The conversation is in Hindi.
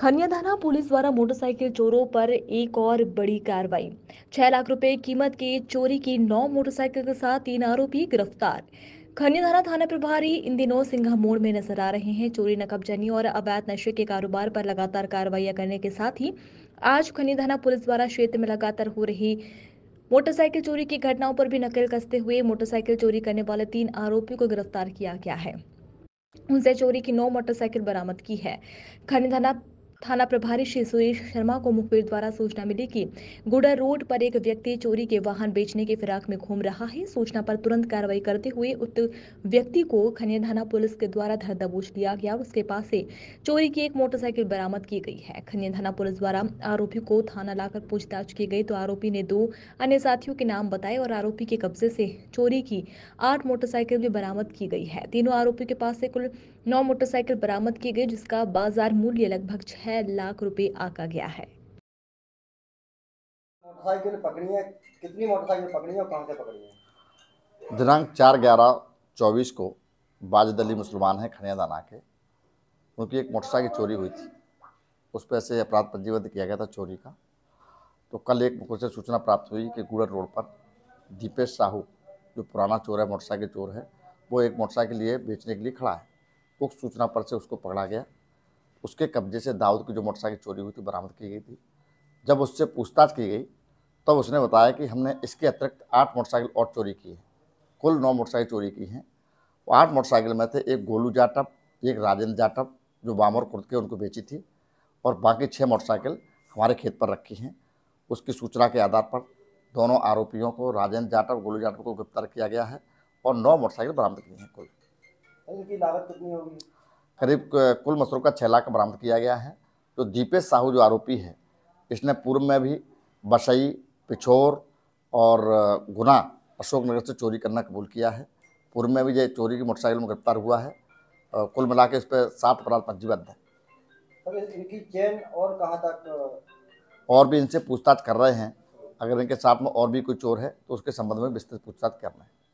खनियाधाना पुलिस द्वारा मोटरसाइकिल चोरों पर एक और बड़ी कार्रवाई छह लाख रुपए कीमत की चोरी की नौ मोटरसाइकिल के साथ तीन आरोपी गिरफ्तार खनियाधाना थाना प्रभारी इन दिनों सिंह मोड़ में नजर आ रहे हैं चोरी नकबजनी और अवैध नशे के कारोबार पर लगातार कार्रवाई करने के साथ ही आज खनियाधाना पुलिस द्वारा क्षेत्र में लगातार हो रही मोटरसाइकिल चोरी की घटनाओं पर भी नकल कसते हुए मोटरसाइकिल चोरी करने वाले तीन आरोपियों को गिरफ्तार किया गया है उनसे चोरी की नौ मोटरसाइकिल बरामद की है खनिधाना थाना प्रभारी श्री सुरेश शर्मा को मुखबिर द्वारा सूचना मिली कि गुडर रोड पर एक व्यक्ति चोरी के वाहन बेचने के फिराक में घूम रहा है सूचना पर तुरंत कार्रवाई करते हुए उक्त व्यक्ति को खनिया थाना पुलिस के द्वारा धर दबोच लिया गया उसके पास से चोरी की एक मोटरसाइकिल बरामद की गई है खनिया थाना पुलिस द्वारा आरोपी को थाना लाकर पूछताछ की गई तो आरोपी ने दो अन्य साथियों के नाम बताए और आरोपी के कब्जे से चोरी की आठ मोटरसाइकिल भी बरामद की गई है तीनों आरोपियों के पास से कुल नौ मोटरसाइकिल बरामद की गई जिसका बाजार मूल्य लगभग छह छह लाख रुपए आका गया है मोटरसाइकिल पकड़ी है कितनी मोटरसाइकिल पकड़ी है और से पकड़ी है दिनांक चार ग्यारह चौबीस को बाजद अली मुसलमान है खनिया दाना के उनकी एक मोटरसाइकिल चोरी हुई थी उस पर ऐसे अपराध पंजीबद्ध किया गया था चोरी का तो कल एक मुख्य से सूचना प्राप्त हुई कि गुड़र रोड पर दीपेश साहू जो पुराना चोर है मोटरसाइकिल चोर है वो एक मोटरसाइकिल लिए बेचने के लिए खड़ा है उस सूचना पर से उसको पकड़ा गया उसके कब्जे से दाऊद की जो मोटरसाइकिल चोरी हुई थी बरामद की गई थी जब उससे पूछताछ की गई तब तो उसने बताया कि हमने इसके अतिरिक्त आठ मोटरसाइकिल और चोरी की है कुल नौ मोटरसाइकिल चोरी की हैं वो आठ मोटरसाइकिल में थे एक गोलू जाटप एक राजेंद्र जाटप जो बामर कुर्द के उनको बेची थी और बाकी छः मोटरसाइकिल हमारे खेत पर रखी हैं उसकी सूचना के आधार पर दोनों आरोपियों को राजेंद्र जाटव गोलू जाटव को गिरफ्तार किया गया है और नौ मोटरसाइकिल बरामद की हैं कुल इनकी लागत कितनी होगी करीब कुल मसरों का छः लाख बरामद किया गया है जो तो दीपेश साहू जो आरोपी है इसने पूर्व में भी बसई पिछोर और गुना अशोकनगर से चोरी करना कबूल किया है पूर्व में भी ये चोरी की मोटरसाइकिल में गिरफ्तार हुआ है कुल मिला के इस पर सात अपराध पंजीबद्ध है इनकी चेन और कहाँ तक और भी इनसे पूछताछ कर रहे हैं अगर इनके साथ में और भी कोई चोर है तो उसके संबंध में विस्तृत पूछताछ कर रहे हैं